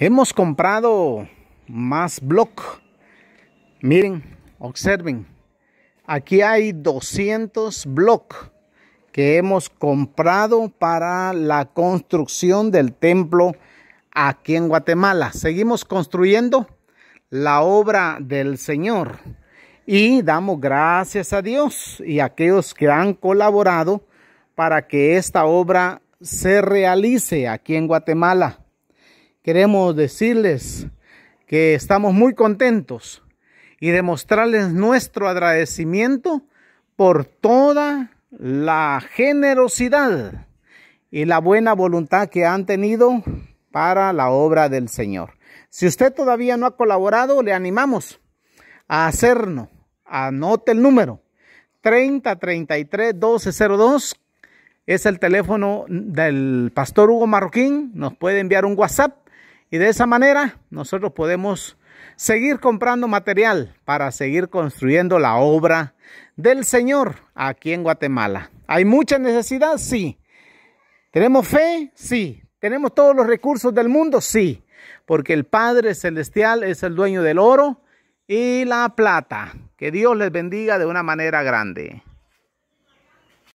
Hemos comprado más block. Miren, observen. Aquí hay 200 block que hemos comprado para la construcción del templo aquí en Guatemala. Seguimos construyendo la obra del Señor y damos gracias a Dios y a aquellos que han colaborado para que esta obra se realice aquí en Guatemala queremos decirles que estamos muy contentos y demostrarles nuestro agradecimiento por toda la generosidad y la buena voluntad que han tenido para la obra del Señor. Si usted todavía no ha colaborado, le animamos a hacernos. Anote el número 3033 1202. Es el teléfono del pastor Hugo Marroquín. Nos puede enviar un WhatsApp y de esa manera nosotros podemos seguir comprando material para seguir construyendo la obra del Señor aquí en Guatemala. ¿Hay mucha necesidad? Sí. ¿Tenemos fe? Sí. ¿Tenemos todos los recursos del mundo? Sí. Porque el Padre Celestial es el dueño del oro y la plata. Que Dios les bendiga de una manera grande.